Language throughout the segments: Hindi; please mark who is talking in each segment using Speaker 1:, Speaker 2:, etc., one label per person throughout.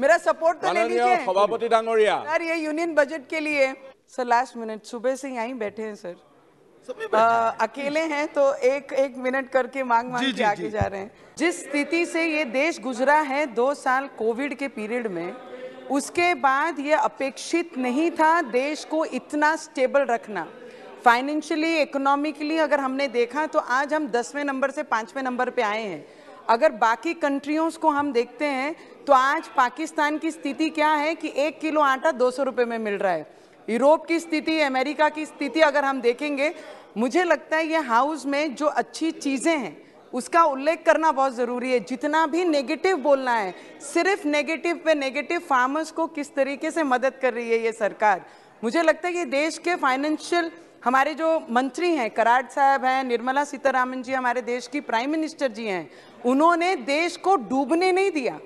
Speaker 1: मेरा सपोर्ट तो ले लीजिए सभापति डांगोरिया सर ये यूनियन बजट के लिए सर लास्ट मिनट सुबह से यहीं बैठे हैं सर आ, अकेले हैं तो एक एक मिनट करके मांग मांग के आगे जा रहे हैं जिस स्थिति से ये देश गुजरा है दो साल कोविड के पीरियड में उसके बाद ये अपेक्षित नहीं था देश को इतना स्टेबल रखना फाइनेंशियली इकोनॉमिकली अगर हमने देखा तो आज हम दसवें नंबर से पाँचवें नंबर पे आए हैं अगर बाकी कंट्रियों को हम देखते हैं तो आज पाकिस्तान की स्थिति क्या है कि एक किलो आटा दो सौ रुपये में मिल रहा है यूरोप की स्थिति अमेरिका की स्थिति अगर हम देखेंगे मुझे लगता है ये हाउस में जो अच्छी चीज़ें हैं उसका उल्लेख करना बहुत ज़रूरी है जितना भी नेगेटिव बोलना है सिर्फ नेगेटिव पे नेगेटिव फार्मर्स को किस तरीके से मदद कर रही है ये सरकार मुझे लगता है कि देश के फाइनेंशियल हमारे जो मंत्री हैं कराड साहब हैं निर्मला सीतारामन जी हमारे देश की प्राइम मिनिस्टर जी हैं उन्होंने देश को डूबने नहीं दिया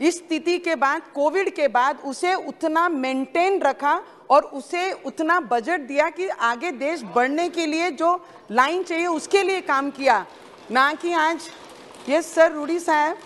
Speaker 1: इस स्थिति के बाद कोविड के बाद उसे उतना मेंटेन रखा और उसे उतना बजट दिया कि आगे देश बढ़ने के लिए जो लाइन चाहिए उसके लिए काम किया ना कि आज यस सर रूढ़ी साहब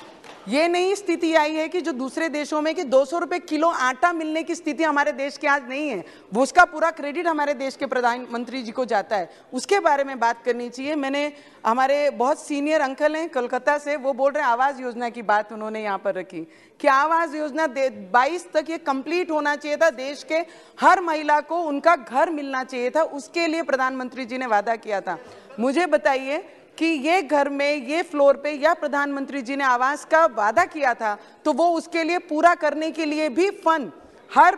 Speaker 1: ये नहीं स्थिति आई है कि जो दूसरे देशों में कि दो सौ किलो आटा मिलने की स्थिति हमारे देश के आज नहीं है वो उसका पूरा क्रेडिट हमारे देश के प्रधानमंत्री जी को जाता है उसके बारे में बात करनी चाहिए मैंने हमारे बहुत सीनियर अंकल हैं कलकत्ता से वो बोल रहे हैं आवास योजना की बात उन्होंने यहाँ पर रखी कि आवास योजना बाईस तक ये कंप्लीट होना चाहिए था देश के हर महिला को उनका घर मिलना चाहिए था उसके लिए प्रधानमंत्री जी ने वादा किया था मुझे बताइए कि ये घर में ये फ्लोर पे या प्रधानमंत्री जी ने आवास का वादा किया था तो वो उसके लिए पूरा करने के लिए भी फंड हर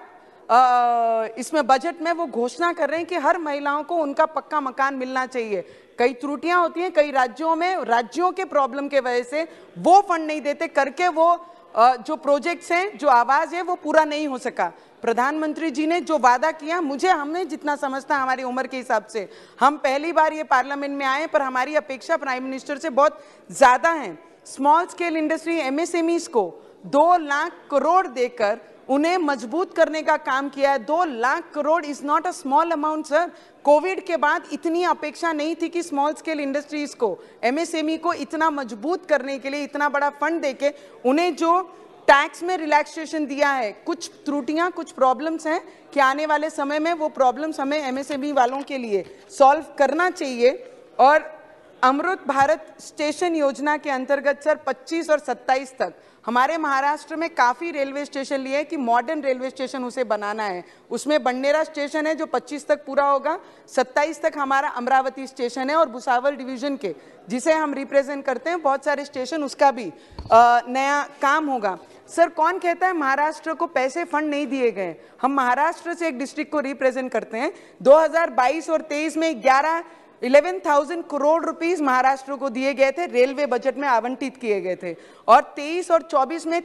Speaker 1: आ, इसमें बजट में वो घोषणा कर रहे हैं कि हर महिलाओं को उनका पक्का मकान मिलना चाहिए कई त्रुटियां होती हैं कई राज्यों में राज्यों के प्रॉब्लम के वजह से वो फंड नहीं देते करके वो आ, जो प्रोजेक्ट्स हैं जो आवाज़ है वो पूरा नहीं हो सका प्रधानमंत्री जी ने जो वादा किया मुझे हमने जितना समझता हमारी उम्र के हिसाब से हम पहली बार ये पार्लियामेंट में आए पर हमारी अपेक्षा प्राइम मिनिस्टर से बहुत ज़्यादा है स्मॉल स्केल इंडस्ट्री एमएसएमईज को दो लाख करोड़ देकर उन्हें मजबूत करने का काम किया है दो lakh crore is not a small amount sir covid के बाद इतनी अपेक्षा नहीं थी कि स्मॉल स्केल इंडस्ट्रीज को एमएसएमई को इतना मजबूत करने के लिए इतना बड़ा फंड देके उन्हें जो टैक्स में रिलैक्सेशन दिया है कुछ त्रुटियां कुछ प्रॉब्लम्स हैं कि आने वाले समय में वो प्रॉब्लम्स हमें एमएसएमई e वालों के लिए सॉल्व करना चाहिए और अमृत भारत स्टेशन योजना के अंतर्गत सर 25 और 27 तक हमारे महाराष्ट्र में काफ़ी रेलवे स्टेशन लिए कि मॉडर्न रेलवे स्टेशन उसे बनाना है उसमें बंडेरा स्टेशन है जो 25 तक पूरा होगा 27 तक हमारा अमरावती स्टेशन है और भुसावल डिवीजन के जिसे हम रिप्रेजेंट करते हैं बहुत सारे स्टेशन उसका भी आ, नया काम होगा सर कौन कहता है महाराष्ट्र को पैसे फंड नहीं दिए गए हम महाराष्ट्र से एक डिस्ट्रिक्ट को रिप्रेजेंट करते हैं 2022 और 23 में 11 11,000 करोड़ रुपीस महाराष्ट्र को दिए गए थे रेलवे बजट में आवंटित किए गए थे और 23 और 24 में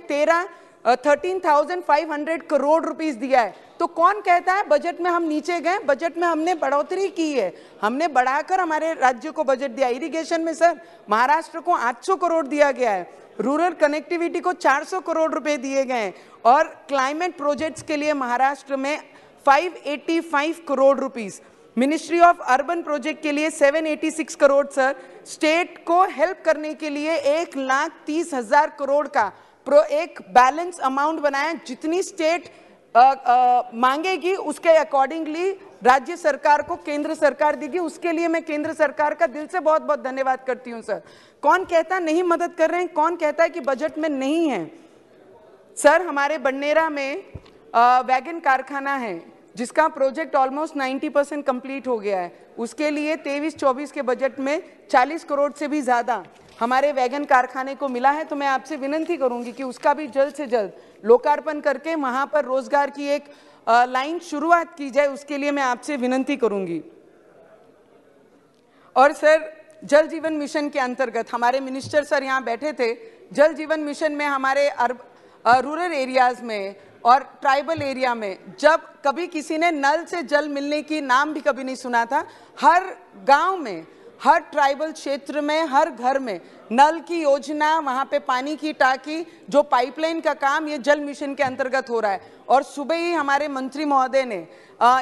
Speaker 1: thirteen thousand five hundred crore rupees दिया है तो कौन कहता है बजट में हम नीचे गए बजट में हमने बढ़ोतरी की है हमने बढ़ाकर हमारे राज्य को बजट दिया इरिगेशन में सर महाराष्ट्र को 800 करोड़ दिया गया है रूरल कनेक्टिविटी को 400 करोड़ रुपए दिए गए हैं और क्लाइमेट प्रोजेक्ट्स के लिए महाराष्ट्र में 585 crore rupees ministry of urban project के लिए 786 करोड़ सर स्टेट को हेल्प करने के लिए एक लाख तीस हजार करोड़ का प्रो एक बैलेंस अमाउंट बनाया जितनी स्टेट आ, आ, मांगेगी उसके अकॉर्डिंगली राज्य सरकार को केंद्र सरकार देगी उसके लिए मैं केंद्र सरकार का दिल से बहुत बहुत धन्यवाद करती हूँ सर कौन कहता नहीं मदद कर रहे हैं कौन कहता है कि बजट में नहीं है सर हमारे बन्नेरा में वैगन कारखाना है जिसका प्रोजेक्ट ऑलमोस्ट 90 परसेंट कम्प्लीट हो गया है उसके लिए 23-24 के बजट में 40 करोड़ से भी ज़्यादा हमारे वैगन कारखाने को मिला है तो मैं आपसे विनंती करूंगी कि उसका भी जल्द से जल्द लोकार्पण करके वहां पर रोजगार की एक लाइन शुरुआत की जाए उसके लिए मैं आपसे विनंती करूंगी और सर जल जीवन मिशन के अंतर्गत हमारे मिनिस्टर सर यहाँ बैठे थे जल जीवन मिशन में हमारे अर्ब रूरल एरियाज में और ट्राइबल एरिया में जब कभी किसी ने नल से जल मिलने की नाम भी कभी नहीं सुना था हर गांव में हर ट्राइबल क्षेत्र में हर घर में नल की योजना वहाँ पे पानी की टाकी जो पाइपलाइन का काम ये जल मिशन के अंतर्गत हो रहा है और सुबह ही हमारे मंत्री महोदय ने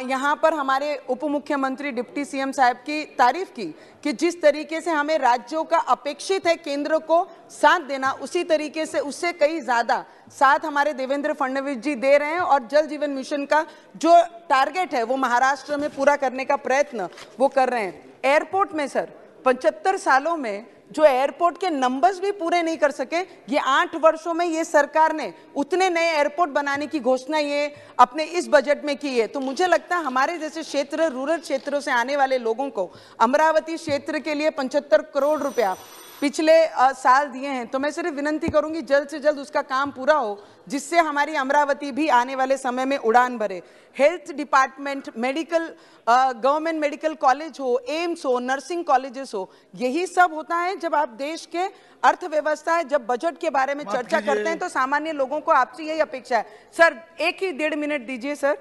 Speaker 1: यहाँ पर हमारे उप मुख्यमंत्री डिप्टी सीएम साहब की तारीफ की कि जिस तरीके से हमें राज्यों का अपेक्षित है केंद्र को साथ देना उसी तरीके से उससे कई ज़्यादा साथ हमारे देवेंद्र फडणवीस जी दे रहे हैं और जल जीवन मिशन का जो टारगेट है वो महाराष्ट्र में पूरा करने का प्रयत्न वो कर रहे हैं एयरपोर्ट में सर पचहत्तर सालों में जो एयरपोर्ट के नंबर्स भी पूरे नहीं कर सके ये आठ वर्षों में ये सरकार ने उतने नए एयरपोर्ट बनाने की घोषणा ये अपने इस बजट में की है तो मुझे लगता है हमारे जैसे क्षेत्र रूरल क्षेत्रों से आने वाले लोगों को अमरावती क्षेत्र के लिए पचहत्तर करोड़ रुपया पिछले साल दिए हैं तो मैं सिर्फ विनंती करूंगी जल्द से जल्द उसका काम पूरा हो जिससे हमारी अमरावती भी आने वाले समय में उड़ान भरे health department medical government medical college हो एम्स हो नर्सिंग कॉलेजेस हो यही सब होता है जब आप देश के अर्थव्यवस्था जब बजट के बारे में चर्चा करते हैं तो सामान्य लोगों को आपसे यही अपेक्षा है सर एक ही डेढ़ मिनट दीजिए सर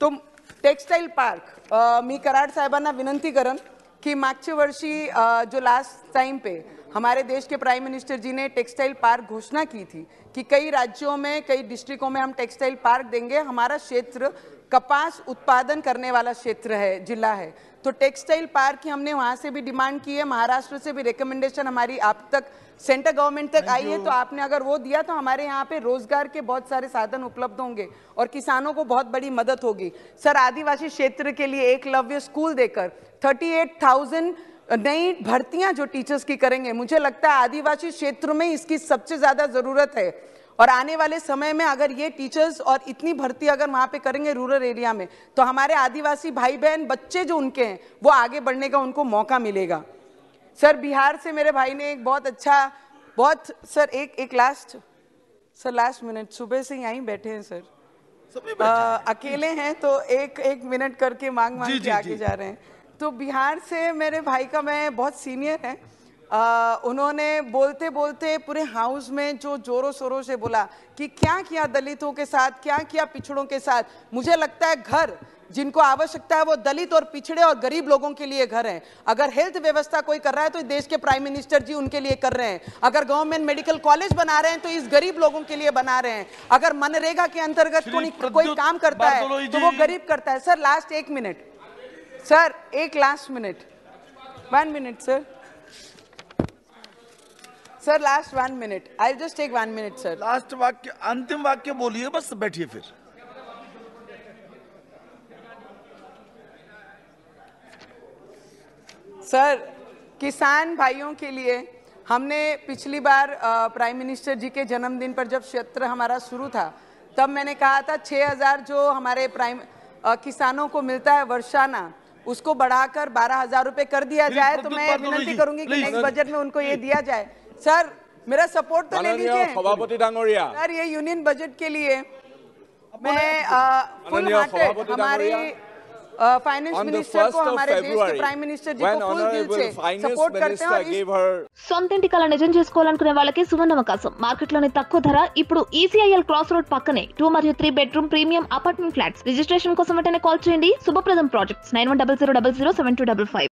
Speaker 1: तो टेक्सटाइल पार्क मी कराड साहबान विनंती करन कि मागच्या वर्षी जो लास्ट टाइम पे हमारे देश के प्राइम मिनिस्टर जी ने टेक्सटाइल पार्क घोषणा की थी कि कई राज्यों में कई डिस्ट्रिक्टों में हम टेक्सटाइल पार्क देंगे हमारा क्षेत्र कपास उत्पादन करने वाला क्षेत्र है जिला है तो टेक्सटाइल पार्क की हमने वहाँ से भी डिमांड की है महाराष्ट्र से भी रिकमेंडेशन हमारी आप तक सेंटर गवर्नमेंट तक आई है तो आपने अगर वो दिया तो हमारे यहाँ पे रोजगार के बहुत सारे साधन उपलब्ध होंगे और किसानों को बहुत बड़ी मदद होगी सर आदिवासी क्षेत्र के लिए एक लव्य स्कूल देकर थर्टी एट थाउजेंड नई भर्तियां जो टीचर्स की करेंगे मुझे लगता है आदिवासी क्षेत्र में इसकी सबसे ज़्यादा ज़रूरत है और आने वाले समय में अगर ये टीचर्स और इतनी भर्ती अगर वहाँ पे करेंगे रूरल एरिया में तो हमारे आदिवासी भाई बहन बच्चे जो उनके हैं वो आगे बढ़ने का उनको मौका मिलेगा सर बिहार से मेरे भाई ने एक बहुत अच्छा बहुत सर एक एक लास्ट सर लास्ट मिनट सुबह से यहीं बैठे हैं सर आ, अकेले हैं तो एक एक मिनट करके मांग मांग जी, के जी, आगे जी. जा रहे हैं तो बिहार से मेरे भाई का मैं बहुत सीनियर है आ, उन्होंने बोलते बोलते पूरे हाउस में जो जोरों शोरों से बोला कि क्या किया दलितों के साथ क्या किया पिछड़ों के साथ मुझे लगता है घर जिनको आवश्यकता है वो दलित और पिछड़े और गरीब लोगों के लिए घर हैं अगर हेल्थ व्यवस्था कोई कर रहा है तो देश के प्राइम मिनिस्टर जी उनके लिए कर रहे हैं अगर गवर्नमेंट मेडिकल कॉलेज बना रहे हैं तो इस गरीब लोगों के लिए बना रहे हैं अगर मनरेगा के अंतर्गत कोई काम करता है तो वो गरीब करता है सर लास्ट एक मिनट सर एक last minute one minute sir sir last one minute I just take one minute sir last वाक्य अंतिम वाक्य बोलिए बस बैठिए फिर सर किसान भाइयों के लिए हमने पिछली बार प्राइम मिनिस्टर जी के जन्मदिन पर जब क्षेत्र हमारा शुरू था तब मैंने कहा था 6000 जो हमारे प्राइम किसानों को मिलता है वर्षाना उसको बढ़ाकर बारह हजार रुपए कर दिया जाए तो मैं विनती करूंगी की नेक्स्ट बजट में उनको ये दिया जाए सर मेरा सपोर्ट तो ले लीजिए सभापति डांगोरिया सर ये यूनियन बजट के लिए मैं फुल हमारी फाइनेंस uh, मिनिस्टर నిజం చేసుకోవాలనుకునే వాళ్ళకి సువర్ణ అవకాశం మార్కెట్లోని తక్కువ ధర ఇప్పుడు ఈసీఐఎల్ క్రాస్ రోడ్ పక్కనే టూ మరియు three bedroom premium apartment flats registration కోసం వెంటనే కాల్ చేయండి Shubhapradam projects nine one double zero double zero seven two double five